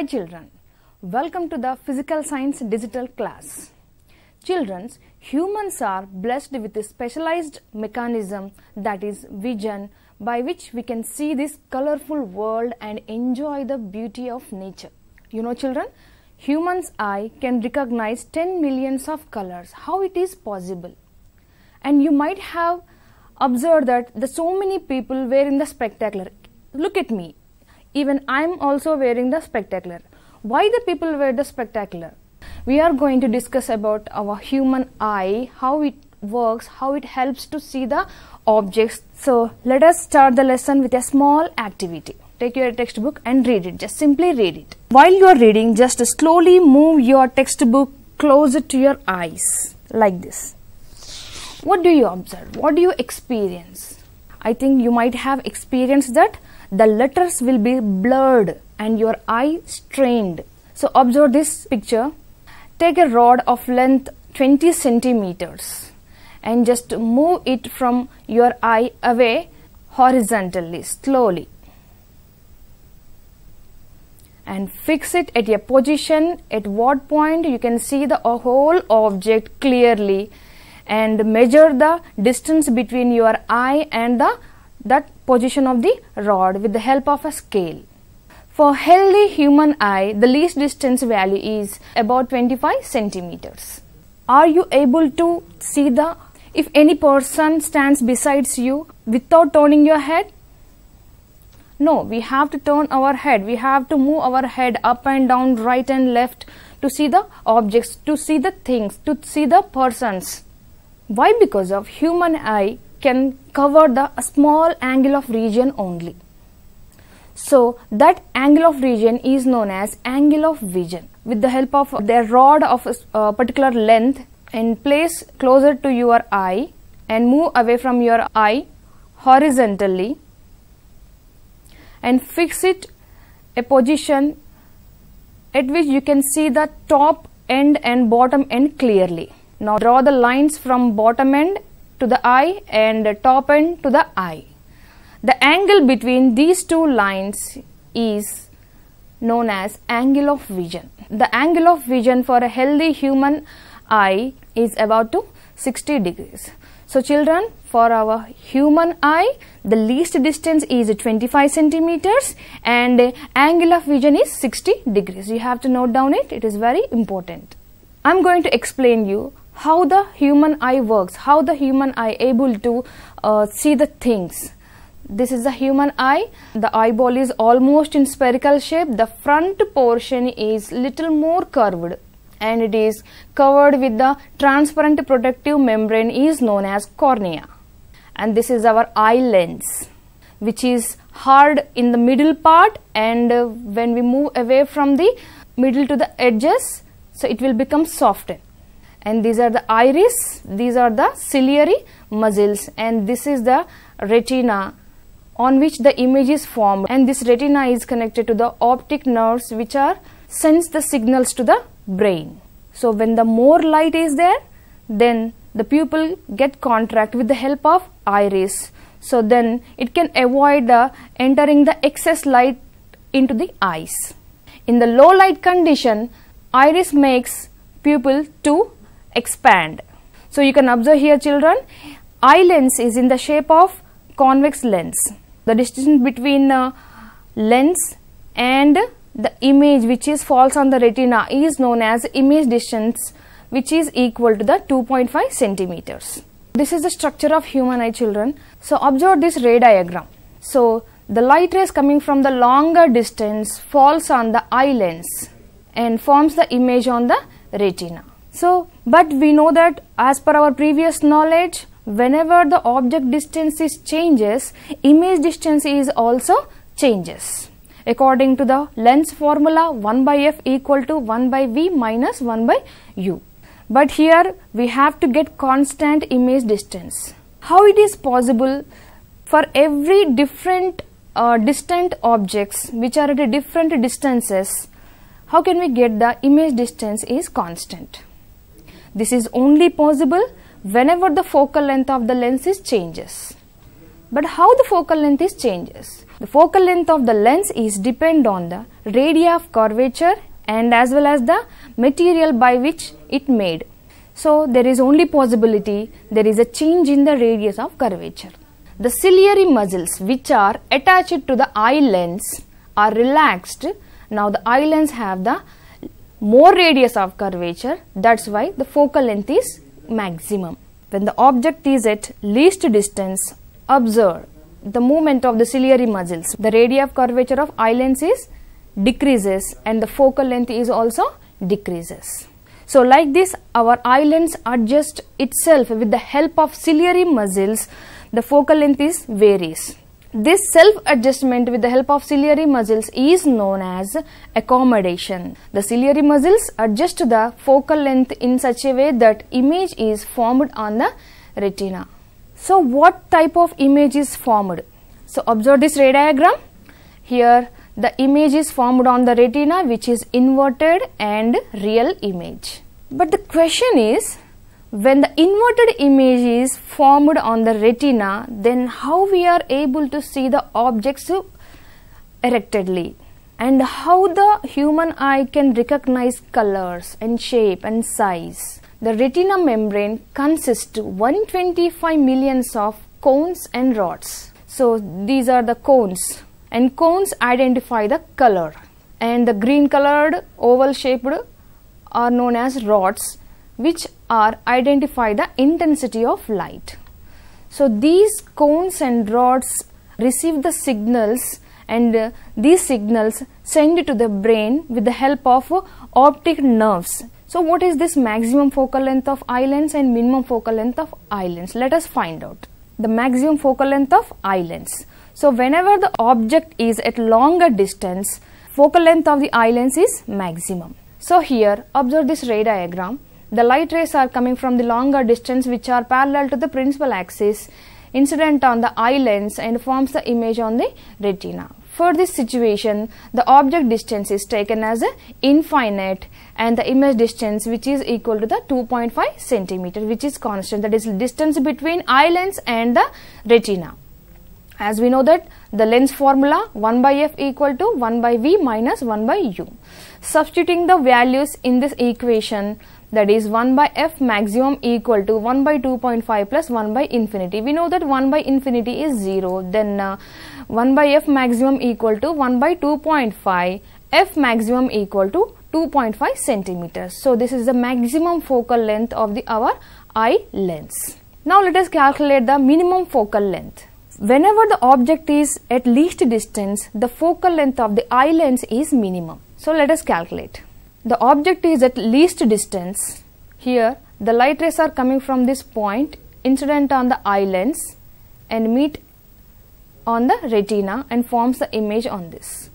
Hi children, welcome to the Physical Science Digital class. Children, humans are blessed with a specialized mechanism that is vision by which we can see this colorful world and enjoy the beauty of nature. You know children, humans eye can recognize 10 millions of colors. How it is possible? And you might have observed that the so many people were in the spectacular. Look at me, even I'm also wearing the spectacular. Why the people wear the spectacular? We are going to discuss about our human eye, how it works, how it helps to see the objects. So let us start the lesson with a small activity. Take your textbook and read it. Just simply read it. While you are reading, just slowly move your textbook closer to your eyes like this. What do you observe? What do you experience? I think you might have experienced that the letters will be blurred and your eye strained. So observe this picture. Take a rod of length 20 centimeters and just move it from your eye away horizontally slowly and fix it at a position at what point you can see the whole object clearly and measure the distance between your eye and the that position of the rod with the help of a scale. For healthy human eye, the least distance value is about 25 centimeters. Are you able to see the if any person stands besides you without turning your head? No, we have to turn our head. We have to move our head up and down, right and left to see the objects, to see the things, to see the persons. Why? Because of human eye can cover the small angle of region only. So that angle of region is known as angle of vision. With the help of their rod of a uh, particular length and place closer to your eye and move away from your eye horizontally and fix it a position at which you can see the top end and bottom end clearly. Now draw the lines from bottom end to the eye and top end to the eye. The angle between these two lines is known as angle of vision. The angle of vision for a healthy human eye is about to 60 degrees. So children, for our human eye, the least distance is 25 centimeters and angle of vision is 60 degrees. You have to note down it. It is very important. I'm going to explain you how the human eye works how the human eye able to uh, see the things this is the human eye the eyeball is almost in spherical shape the front portion is little more curved and it is covered with the transparent protective membrane is known as cornea and this is our eye lens which is hard in the middle part and uh, when we move away from the middle to the edges so it will become softened and these are the iris these are the ciliary muscles and this is the retina on which the image is formed and this retina is connected to the optic nerves which are sends the signals to the brain so when the more light is there then the pupil get contract with the help of iris so then it can avoid the entering the excess light into the eyes in the low light condition iris makes pupil to expand. So you can observe here children, eye lens is in the shape of convex lens. The distance between uh, lens and the image which is falls on the retina is known as image distance which is equal to the 2.5 centimeters. This is the structure of human eye children. So observe this ray diagram. So the light rays coming from the longer distance falls on the eye lens and forms the image on the retina. So, but we know that as per our previous knowledge, whenever the object distance is changes, image distance is also changes. According to the lens formula, 1 by f equal to 1 by v minus 1 by u. But here we have to get constant image distance. How it is possible for every different uh, distant objects which are at different distances, how can we get the image distance is constant? This is only possible whenever the focal length of the lens is changes. But how the focal length is changes? The focal length of the lens is depend on the radius of curvature and as well as the material by which it made. So there is only possibility there is a change in the radius of curvature. The ciliary muscles which are attached to the eye lens are relaxed. Now the eye lens have the more radius of curvature that's why the focal length is maximum. When the object is at least distance Observe the movement of the ciliary muscles the radius of curvature of eye lens is decreases and the focal length is also decreases. So like this our eye lens adjusts itself with the help of ciliary muscles the focal length is varies. This self-adjustment with the help of ciliary muscles is known as accommodation. The ciliary muscles adjust the focal length in such a way that image is formed on the retina. So what type of image is formed? So observe this ray diagram. Here the image is formed on the retina which is inverted and real image. But the question is when the inverted image is formed on the retina then how we are able to see the objects erectedly and how the human eye can recognize colors and shape and size the retina membrane consists 125 millions of cones and rods so these are the cones and cones identify the color and the green colored oval shaped are known as rods which are identify the intensity of light. So these cones and rods receive the signals and uh, these signals send to the brain with the help of uh, optic nerves. So what is this maximum focal length of eye lens and minimum focal length of eye lens? Let us find out. The maximum focal length of eye lens. So whenever the object is at longer distance, focal length of the eye lens is maximum. So here observe this ray diagram. The light rays are coming from the longer distance which are parallel to the principal axis, incident on the eye lens and forms the image on the retina. For this situation, the object distance is taken as infinite and the image distance which is equal to the 2.5 centimeter which is constant that is distance between eye lens and the retina. As we know that the lens formula 1 by f equal to 1 by v minus 1 by u. Substituting the values in this equation that is 1 by f maximum equal to 1 by 2.5 plus 1 by infinity. We know that 1 by infinity is 0 then uh, 1 by f maximum equal to 1 by 2.5 f maximum equal to 2.5 centimeters. So this is the maximum focal length of the our eye lens. Now let us calculate the minimum focal length. Whenever the object is at least distance, the focal length of the eye lens is minimum. So let us calculate the object is at least distance. Here the light rays are coming from this point incident on the eye lens and meet on the retina and forms the image on this.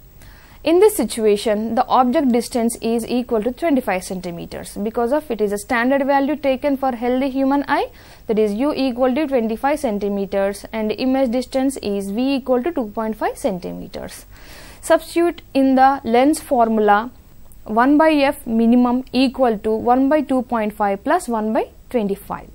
In this situation, the object distance is equal to 25 centimeters because of it is a standard value taken for healthy human eye that is u equal to 25 centimeters and image distance is v equal to 2.5 centimeters. Substitute in the lens formula 1 by f minimum equal to 1 by 2.5 plus 1 by 25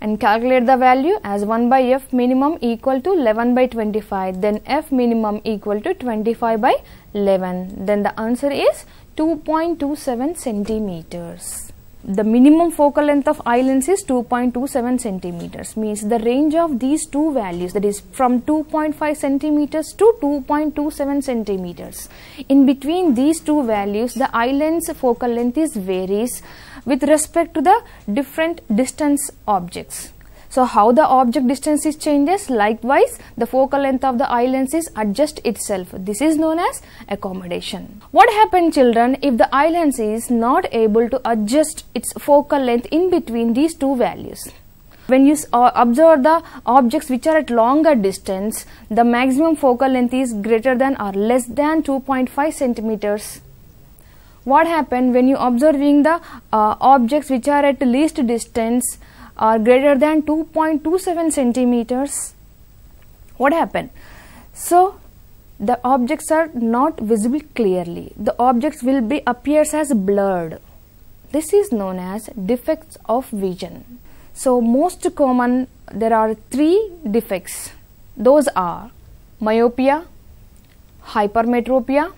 and calculate the value as 1 by f minimum equal to 11 by 25 then f minimum equal to 25 by 11 then the answer is 2.27 centimeters the minimum focal length of eye lens is 2.27 centimeters means the range of these two values that is from 2.5 centimeters to 2.27 centimeters in between these two values the eye lens focal length is varies with respect to the different distance objects so how the object distance is changes likewise the focal length of the eye is adjust itself. This is known as accommodation. What happens children if the eye lens is not able to adjust its focal length in between these two values? when you uh, observe the objects which are at longer distance the maximum focal length is greater than or less than 2.5 centimeters what happens when you observing the uh, objects which are at least distance are greater than 2.27 centimeters, what happened? So the objects are not visible clearly. The objects will be appears as blurred. This is known as defects of vision. So most common there are three defects. Those are myopia, hypermetropia,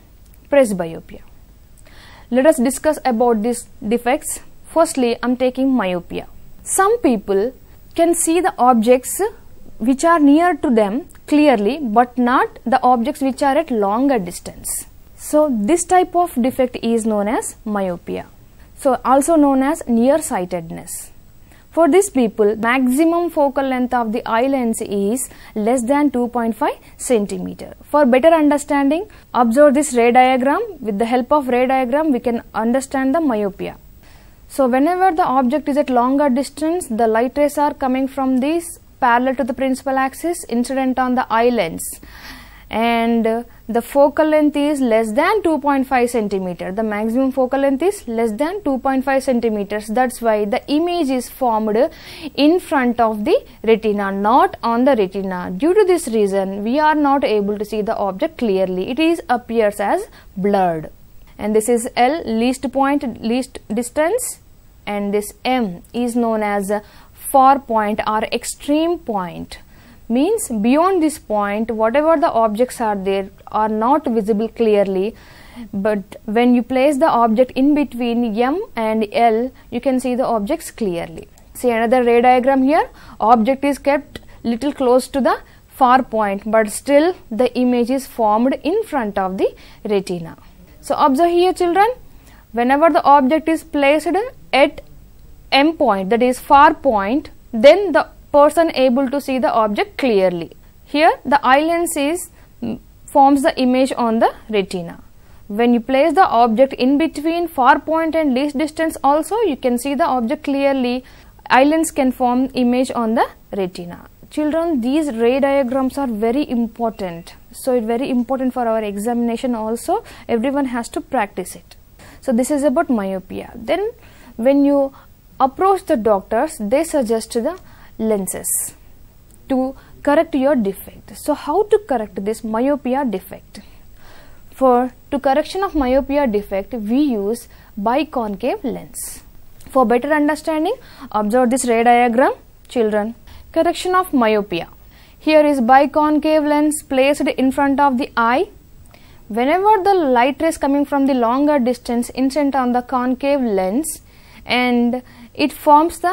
presbyopia. Let us discuss about these defects. Firstly, I am taking myopia. Some people can see the objects which are near to them clearly but not the objects which are at longer distance. So this type of defect is known as myopia. So also known as nearsightedness. For these people, maximum focal length of the eye lens is less than 2.5 centimeter. For better understanding, observe this ray diagram. With the help of ray diagram, we can understand the myopia. So whenever the object is at longer distance, the light rays are coming from this parallel to the principal axis incident on the eye lens and uh, the focal length is less than 2.5 centimeter the maximum focal length is less than 2.5 centimeters that's why the image is formed in front of the retina not on the retina due to this reason we are not able to see the object clearly it is appears as blurred and this is L least point least distance and this M is known as far point or extreme point means beyond this point whatever the objects are there are not visible clearly but when you place the object in between M and L you can see the objects clearly. See another ray diagram here object is kept little close to the far point but still the image is formed in front of the retina. So, observe here children, whenever the object is placed at M point that is far point, then the person able to see the object clearly. Here the eye lens is mm, forms the image on the retina. When you place the object in between far point and least distance also you can see the object clearly. Eye lens can form image on the retina. Children these ray diagrams are very important so it's very important for our examination also everyone has to practice it so this is about myopia then when you approach the doctors they suggest the lenses to correct your defect so how to correct this myopia defect for to correction of myopia defect we use biconcave lens for better understanding observe this ray diagram children correction of myopia here is biconcave lens placed in front of the eye. Whenever the light rays coming from the longer distance incident on the concave lens and it forms the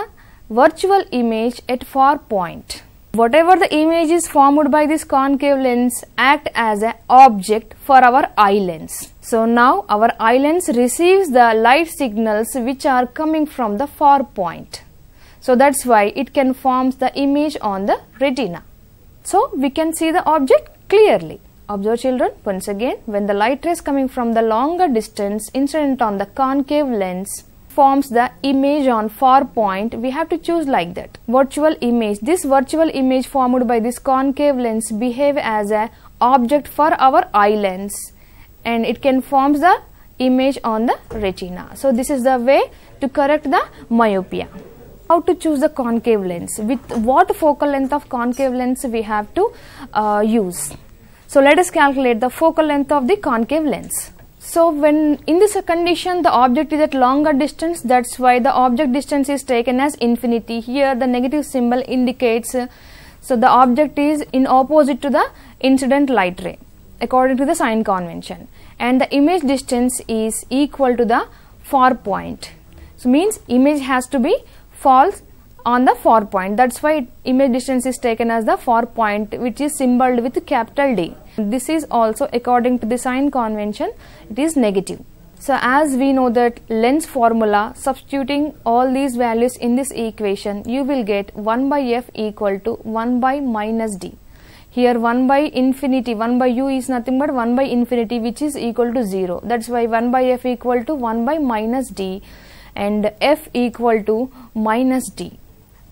virtual image at far point. Whatever the image is formed by this concave lens act as an object for our eye lens. So now our eye lens receives the light signals which are coming from the far point. So that's why it can forms the image on the retina. So we can see the object clearly. Observe children, once again, when the light rays coming from the longer distance incident on the concave lens forms the image on far point, we have to choose like that. Virtual image. This virtual image formed by this concave lens behave as a object for our eye lens and it can forms the image on the retina. So this is the way to correct the myopia how to choose the concave lens with what focal length of concave lens we have to uh, use so let us calculate the focal length of the concave lens so when in this condition the object is at longer distance that's why the object distance is taken as infinity here the negative symbol indicates uh, so the object is in opposite to the incident light ray according to the sign convention and the image distance is equal to the far point so means image has to be falls on the far point. That's why image distance is taken as the far point which is symboled with capital D. This is also according to the sign convention, it is negative. So as we know that lens formula substituting all these values in this equation you will get 1 by f equal to 1 by minus d. Here 1 by infinity 1 by u is nothing but 1 by infinity which is equal to 0. That's why 1 by f equal to 1 by minus d and f equal to minus d.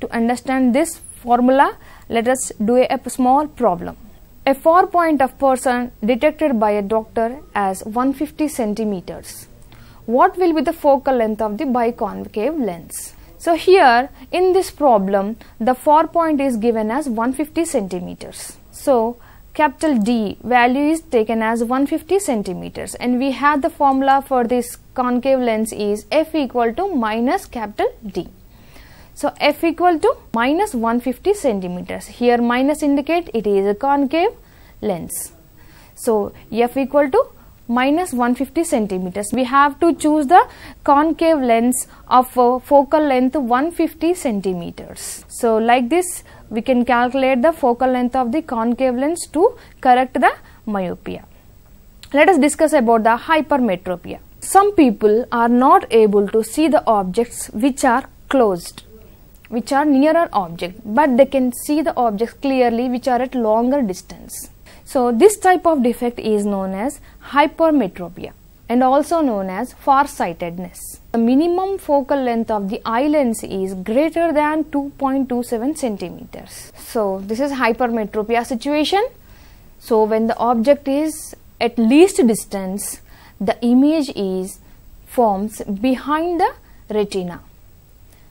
To understand this formula, let us do a small problem. A 4 point of person detected by a doctor as 150 centimeters. What will be the focal length of the biconcave lens? So here in this problem the 4 point is given as 150 centimeters. So capital D value is taken as 150 centimeters and we have the formula for this concave lens is F equal to minus capital D. So F equal to minus 150 centimeters. Here minus indicate it is a concave lens. So F equal to minus 150 centimeters. We have to choose the concave lens of focal length 150 centimeters. So like this we can calculate the focal length of the concave lens to correct the myopia. Let us discuss about the hypermetropia. Some people are not able to see the objects which are closed, which are nearer object, but they can see the objects clearly which are at longer distance. So this type of defect is known as hypermetropia and also known as farsightedness. The minimum focal length of the eye lens is greater than 2.27 centimeters. So this is hypermetropia situation. So when the object is at least distance, the image is forms behind the retina.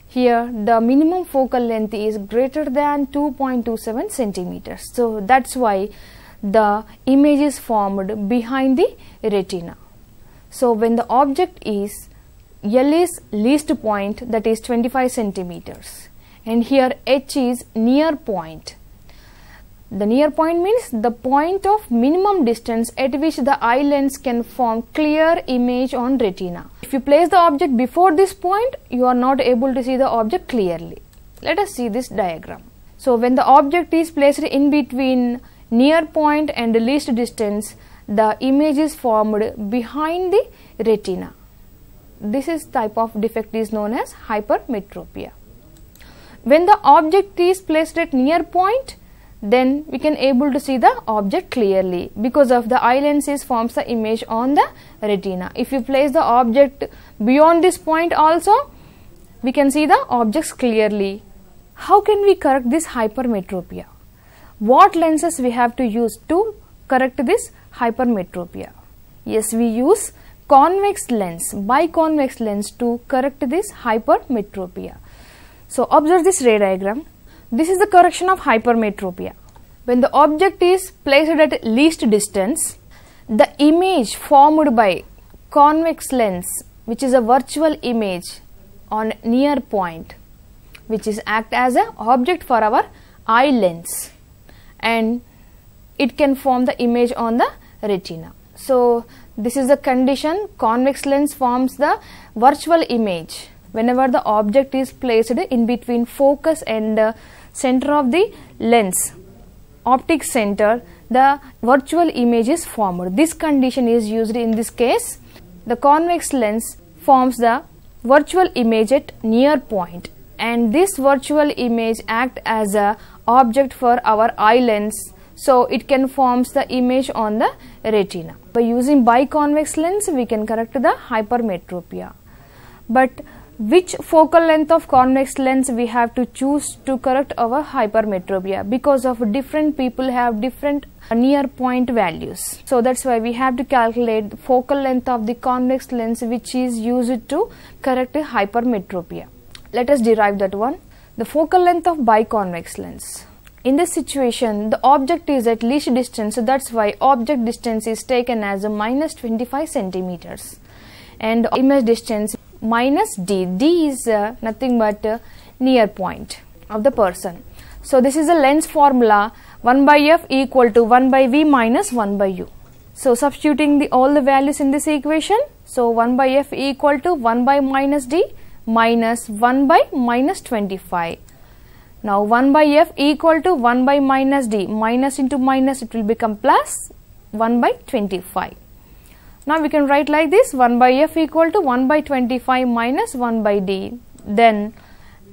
Here the minimum focal length is greater than 2.27 centimeters. So that's why the image is formed behind the retina. So when the object is L is least point that is 25 centimeters and here H is near point. The near point means the point of minimum distance at which the eye lens can form clear image on retina. If you place the object before this point, you are not able to see the object clearly. Let us see this diagram. So when the object is placed in between near point and least distance, the image is formed behind the retina. This is type of defect is known as hypermetropia. When the object is placed at near point, then we can able to see the object clearly because of the eye lenses forms the image on the retina. If you place the object beyond this point also, we can see the objects clearly. How can we correct this hypermetropia? What lenses we have to use to correct this hypermetropia. Yes, we use convex lens, biconvex lens to correct this hypermetropia. So, observe this ray diagram. This is the correction of hypermetropia. When the object is placed at least distance, the image formed by convex lens which is a virtual image on near point which is act as an object for our eye lens and it can form the image on the retina. So this is the condition convex lens forms the virtual image whenever the object is placed in between focus and uh, center of the lens optic center the virtual image is formed. This condition is used in this case. The convex lens forms the virtual image at near point and this virtual image act as a object for our eye lens so it can forms the image on the retina. By using biconvex lens we can correct the hypermetropia. But which focal length of convex lens we have to choose to correct our hypermetropia because of different people have different near point values so that's why we have to calculate the focal length of the convex lens which is used to correct hypermetropia let us derive that one the focal length of biconvex lens in this situation, the object is at least distance, so that's why object distance is taken as a minus 25 centimeters. And image distance minus d. d is uh, nothing but uh, near point of the person. So this is a lens formula 1 by f equal to 1 by v minus 1 by u. So substituting the, all the values in this equation, so 1 by f equal to 1 by minus d minus 1 by minus 25 now 1 by f equal to 1 by minus d minus into minus it will become plus 1 by 25. Now we can write like this 1 by f equal to 1 by 25 minus 1 by d. Then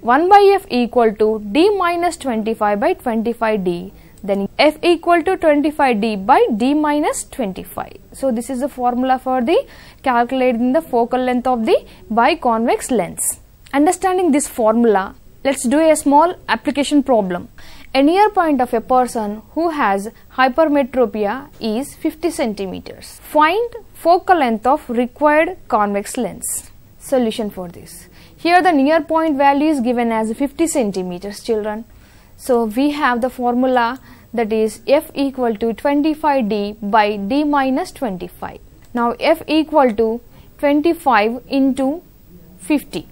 1 by f equal to d minus 25 by 25d. Then f equal to 25d by d minus 25. So this is the formula for the calculating the focal length of the biconvex lens. Understanding this formula Let's do a small application problem. A near point of a person who has hypermetropia is 50 centimeters. Find focal length of required convex lens. Solution for this. Here the near point value is given as 50 centimeters children. So we have the formula that is f equal to 25d by d minus 25. Now f equal to 25 into 50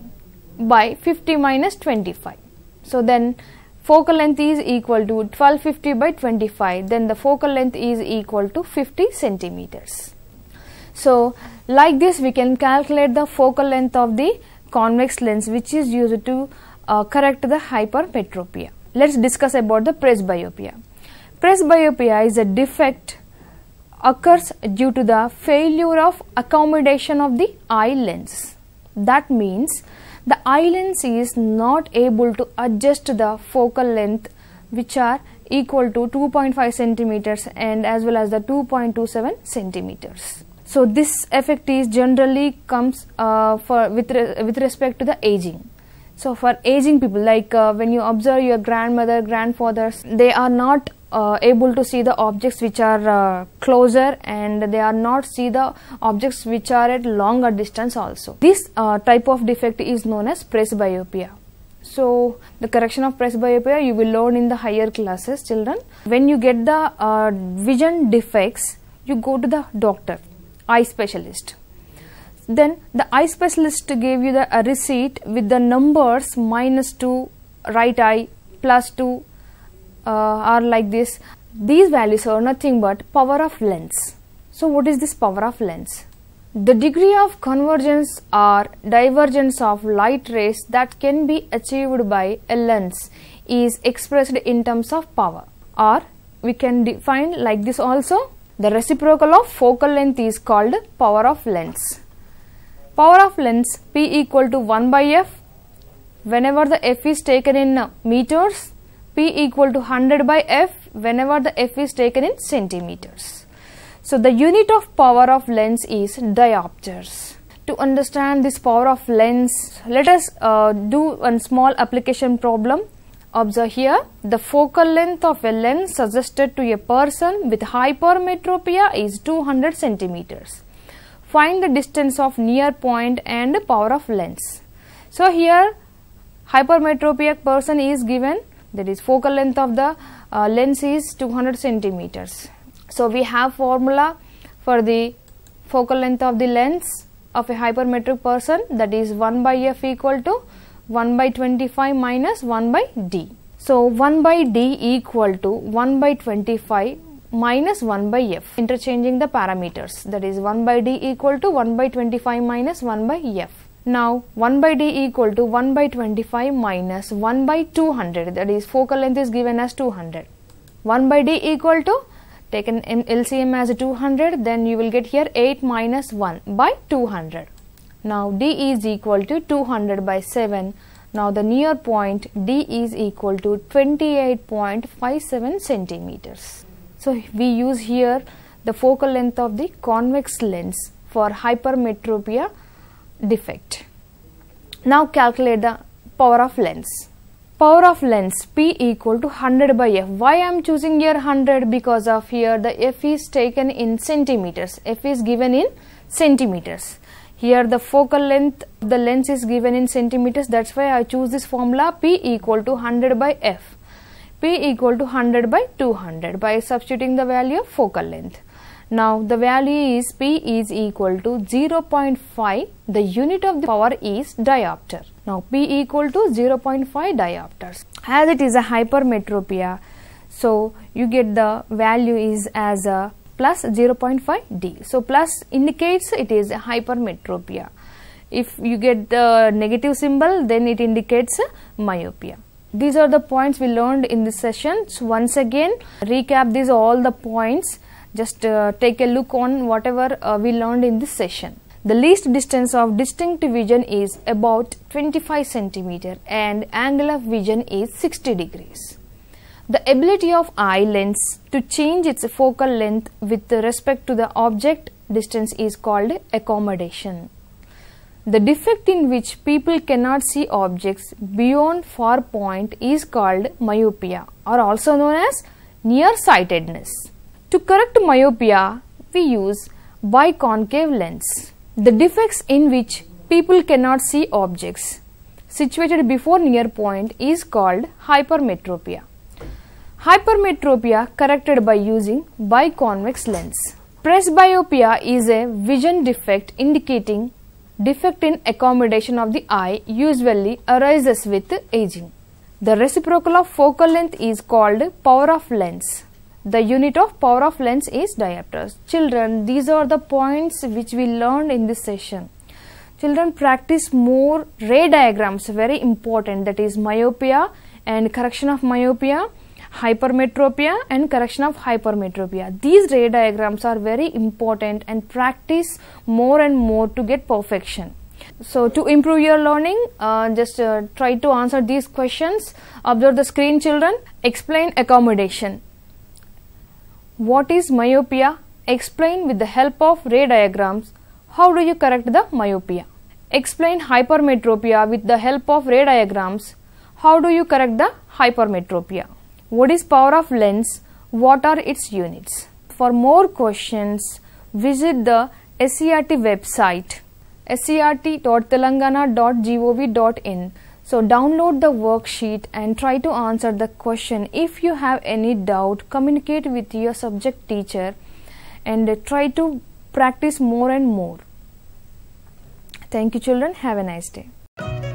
by 50 minus 25. So then focal length is equal to 1250 by 25 then the focal length is equal to 50 centimeters. So like this we can calculate the focal length of the convex lens which is used to uh, correct the hypermetropia. Let's discuss about the presbyopia. Presbyopia is a defect occurs due to the failure of accommodation of the eye lens. That means the eye lens is not able to adjust the focal length which are equal to 2.5 centimeters and as well as the 2.27 centimeters. So this effect is generally comes uh, for with re with respect to the aging. So for aging people like uh, when you observe your grandmother, grandfathers, they are not uh, able to see the objects which are uh, closer and they are not see the objects which are at longer distance also. This uh, type of defect is known as presbyopia. So the correction of presbyopia you will learn in the higher classes children. When you get the uh, vision defects you go to the doctor, eye specialist then the eye specialist gave you the uh, receipt with the numbers minus 2 right eye plus 2 uh, are like this these values are nothing but power of lens so what is this power of lens the degree of convergence or divergence of light rays that can be achieved by a lens is expressed in terms of power or we can define like this also the reciprocal of focal length is called power of lens power of lens p equal to 1 by f whenever the f is taken in meters P equal to 100 by F whenever the F is taken in centimeters. So the unit of power of lens is diopters. To understand this power of lens, let us uh, do a small application problem. Observe here, the focal length of a lens suggested to a person with hypermetropia is 200 centimeters. Find the distance of near point and the power of lens. So here, hypermetropic person is given that is focal length of the uh, lens is 200 centimeters. So we have formula for the focal length of the lens of a hypermetric person that is 1 by f equal to 1 by 25 minus 1 by d. So 1 by d equal to 1 by 25 minus 1 by f interchanging the parameters that is 1 by d equal to 1 by 25 minus 1 by f now 1 by d equal to 1 by 25 minus 1 by 200 that is focal length is given as 200. 1 by d equal to take an LCM as 200 then you will get here 8 minus 1 by 200. Now d is equal to 200 by 7. Now the near point d is equal to 28.57 centimeters. So we use here the focal length of the convex lens for hypermetropia defect. Now calculate the power of lens. Power of lens P equal to 100 by F. Why I am choosing here 100? Because of here the F is taken in centimeters. F is given in centimeters. Here the focal length of the lens is given in centimeters. That's why I choose this formula P equal to 100 by F. P equal to 100 by 200 by substituting the value of focal length. Now the value is P is equal to 0.5. The unit of the power is diopter. Now P equal to 0.5 diopters. As it is a hypermetropia, so you get the value is as a plus 0.5 D. So plus indicates it is a hypermetropia. If you get the negative symbol, then it indicates myopia these are the points we learned in this session so once again recap these all the points just uh, take a look on whatever uh, we learned in this session. The least distance of distinct vision is about 25 centimeter and angle of vision is 60 degrees. The ability of eye lens to change its focal length with respect to the object distance is called accommodation. The defect in which people cannot see objects beyond far point is called myopia or also known as nearsightedness. To correct myopia, we use biconcave lens, the defects in which people cannot see objects situated before near point is called hypermetropia. Hypermetropia corrected by using biconvex lens. Presbyopia is a vision defect indicating defect in accommodation of the eye usually arises with aging. The reciprocal of focal length is called power of lens. The unit of power of lens is diopters. Children, these are the points which we learned in this session. Children, practice more ray diagrams, very important, that is myopia and correction of myopia, hypermetropia and correction of hypermetropia. These ray diagrams are very important and practice more and more to get perfection. So to improve your learning, uh, just uh, try to answer these questions. Observe the screen children. Explain accommodation. What is myopia? Explain with the help of ray diagrams. How do you correct the myopia? Explain hypermetropia with the help of ray diagrams. How do you correct the hypermetropia? What is power of lens? What are its units? For more questions, visit the SERT website sert.telangana.gov.in so download the worksheet and try to answer the question. If you have any doubt, communicate with your subject teacher and try to practice more and more. Thank you children. Have a nice day.